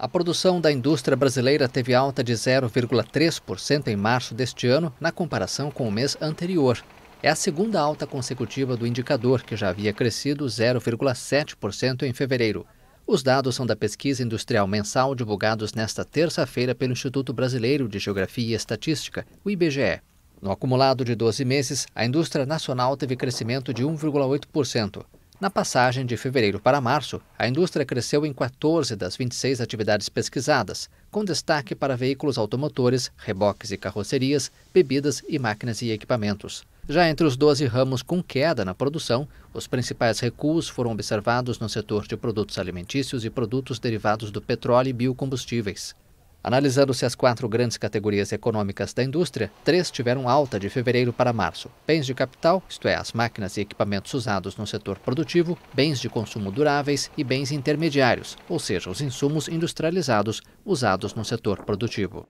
A produção da indústria brasileira teve alta de 0,3% em março deste ano, na comparação com o mês anterior. É a segunda alta consecutiva do indicador, que já havia crescido 0,7% em fevereiro. Os dados são da pesquisa industrial mensal divulgados nesta terça-feira pelo Instituto Brasileiro de Geografia e Estatística, o IBGE. No acumulado de 12 meses, a indústria nacional teve crescimento de 1,8%. Na passagem de fevereiro para março, a indústria cresceu em 14 das 26 atividades pesquisadas, com destaque para veículos automotores, reboques e carrocerias, bebidas e máquinas e equipamentos. Já entre os 12 ramos com queda na produção, os principais recuos foram observados no setor de produtos alimentícios e produtos derivados do petróleo e biocombustíveis. Analisando-se as quatro grandes categorias econômicas da indústria, três tiveram alta de fevereiro para março: bens de capital, isto é, as máquinas e equipamentos usados no setor produtivo, bens de consumo duráveis e bens intermediários, ou seja, os insumos industrializados usados no setor produtivo.